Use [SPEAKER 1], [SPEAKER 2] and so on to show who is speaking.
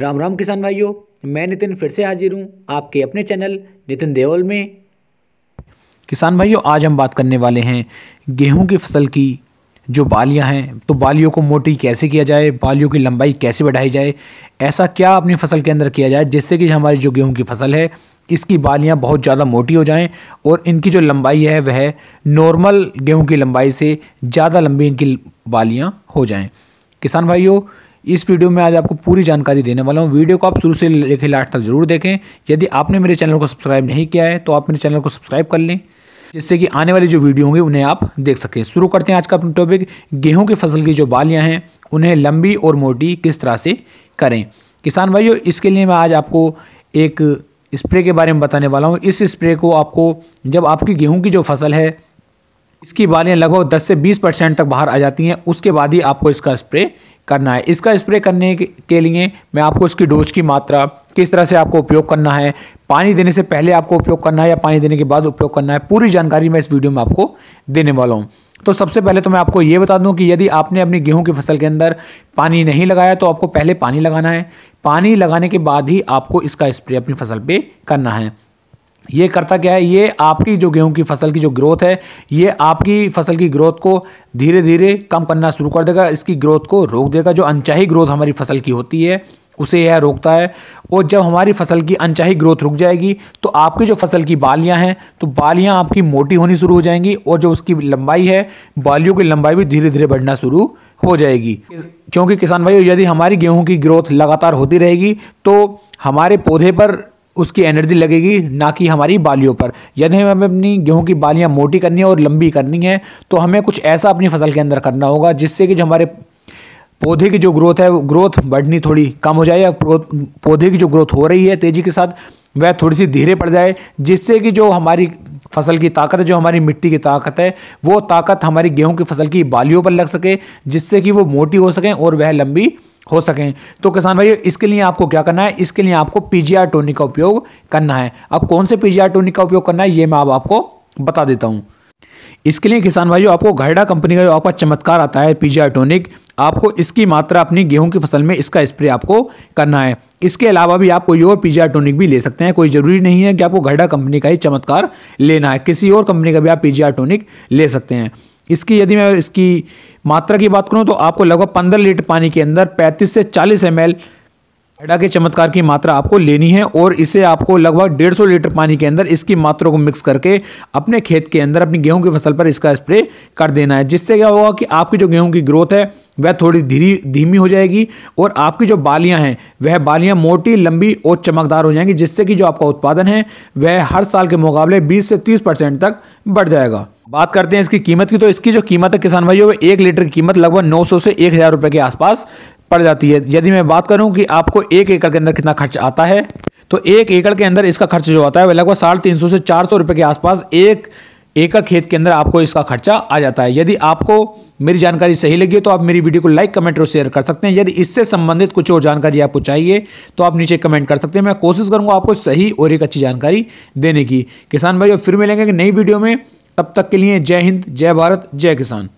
[SPEAKER 1] राम राम किसान भाइयों मैं नितिन फिर से हाजिर हूँ आपके अपने चैनल नितिन देओल में किसान भाइयों आज हम बात करने वाले हैं गेहूं की फसल की जो बालियां हैं तो बालियों को मोटी कैसे किया जाए बालियों की लंबाई कैसे बढ़ाई जाए ऐसा क्या अपनी फसल के अंदर किया जाए जिससे कि हमारी जो गेहूं की फसल है इसकी बालियां बहुत ज़्यादा मोटी हो जाएं और इनकी जो लंबाई है वह नॉर्मल गेहूँ की लंबाई से ज़्यादा लंबी इनकी बालियाँ हो जाएँ किसान भाइयों इस वीडियो में आज आपको पूरी जानकारी देने वाला हूँ वीडियो को आप शुरू से लेकर लास्ट तक जरूर देखें यदि आपने मेरे चैनल को सब्सक्राइब नहीं किया है तो आप मेरे चैनल को सब्सक्राइब कर लें जिससे कि आने वाली जो वीडियो होंगी उन्हें आप देख सकें शुरू करते हैं आज का अपना टॉपिक गेहूँ की फसल की जो बालियाँ हैं उन्हें लंबी और मोटी किस तरह से करें किसान भाइयों इसके लिए मैं आज आपको एक स्प्रे के बारे में बताने वाला हूँ इस स्प्रे को आपको जब आपकी गेहूँ की जो फसल है इसकी बालियाँ लगभग 10 से 20 परसेंट तक बाहर आ जाती हैं उसके बाद ही आपको इसका स्प्रे करना है इसका स्प्रे करने के लिए मैं आपको उसकी डोज की मात्रा किस तरह से आपको उपयोग करना है पानी देने से पहले आपको उपयोग करना है या पानी देने के बाद उपयोग करना है पूरी जानकारी मैं इस वीडियो में आपको देने वाला हूँ तो सबसे पहले तो मैं आपको ये बता दूं कि यदि आपने अपनी गेहूं की फसल के अंदर पानी नहीं लगाया तो आपको पहले पानी लगाना है पानी लगाने के बाद ही आपको इसका स्प्रे अपनी फसल पे करना है ये करता क्या है ये आपकी जो गेहूं की फसल की जो ग्रोथ है ये आपकी फसल की ग्रोथ को धीरे धीरे कम करना शुरू कर देगा इसकी ग्रोथ को रोक देगा जो अनचाही ग्रोथ हमारी फसल की होती है उसे यह रोकता है और जब हमारी फसल की अनचाही ग्रोथ रुक जाएगी तो आपकी जो फसल की बालियां हैं तो बालियां आपकी मोटी होनी शुरू हो जाएंगी और जो उसकी लंबाई है बालियों की लंबाई भी धीरे धीरे बढ़ना शुरू हो जाएगी क्योंकि किसान भाइयों यदि हमारी गेहूं की ग्रोथ लगातार होती रहेगी तो हमारे पौधे पर उसकी एनर्जी लगेगी ना कि हमारी बालियों पर यदि हमें अपनी गेहूं की बालियां मोटी करनी है और लंबी करनी है तो हमें कुछ ऐसा अपनी फसल के अंदर करना होगा जिससे कि जो हमारे पौधे की जो ग्रोथ है ग्रोथ बढ़नी थोड़ी कम हो जाए या पौधे की जो ग्रोथ हो रही है तेज़ी के साथ वह थोड़ी सी धीरे पड़ जाए जिससे कि जो हमारी फसल की ताकत है जो हमारी मिट्टी की ताकत है वो ताकत हमारी गेहूं की फसल की बालियों पर लग सके जिससे कि वो मोटी हो सकें और वह लंबी हो सकें तो किसान भाई इसके लिए आपको क्या करना है इसके लिए आपको पीजीआर टोनिक का उपयोग करना है अब कौन से पीजीआर टोनिक का उपयोग करना है ये मैं अब आपको बता देता हूँ इसके लिए किसान भाइयों आपको घरडा कंपनी का जो आपका चमत्कार आता है पीजीआर टोनिक आपको इसकी मात्रा अपनी गेहूं की फसल में इसका स्प्रे आपको करना है इसके अलावा भी आप कोई और पीजीआर टोनिक भी ले सकते हैं कोई ज़रूरी नहीं है कि आपको घरडा कंपनी का ही चमत्कार लेना है किसी और कंपनी का भी आप पीजीआर टोनिक ले सकते हैं इसकी यदि मैं इसकी मात्रा की बात करूँ तो आपको लगभग पंद्रह लीटर पानी के अंदर पैंतीस से चालीस एम एल के चमत्कार की मात्रा आपको लेनी है और इसे आपको लगभग डेढ़ सौ लीटर पानी के अंदर इसकी मात्रा को मिक्स करके अपने खेत के अंदर अपनी गेहूं की फसल पर इसका स्प्रे कर देना है जिससे क्या होगा कि आपकी जो गेहूं की ग्रोथ है वह थोड़ी धीरी धीमी हो जाएगी और आपकी जो बालियां हैं वह बालियां मोटी लंबी और चमकदार हो जाएंगी जिससे कि जो आपका उत्पादन है वह हर साल के मुकाबले बीस से तीस तक बढ़ जाएगा बात करते हैं इसकी कीमत की तो इसकी जो कीमत है किसान भाइयों एक लीटर की कीमत लगभग 900 से एक हज़ार रुपये के आसपास पड़ जाती है यदि मैं बात करूं कि आपको एक एकड़ के अंदर कितना खर्च आता है तो एक एकड़ के अंदर इसका खर्च जो आता है वह लगभग साढ़े तीन सौ से चार सौ रुपये के आसपास एक एकड़ खेत के अंदर आपको इसका खर्चा आ जाता है यदि आपको मेरी जानकारी सही लगी है तो आप मेरी वीडियो को लाइक कमेंट और शेयर कर सकते हैं यदि इससे संबंधित कुछ और जानकारी आपको चाहिए तो आप नीचे कमेंट कर सकते हैं मैं कोशिश करूंगा आपको सही और एक अच्छी जानकारी देने की किसान भाई फिर मिलेंगे नई वीडियो में तब तक के लिए जय हिंद जय भारत जय किसान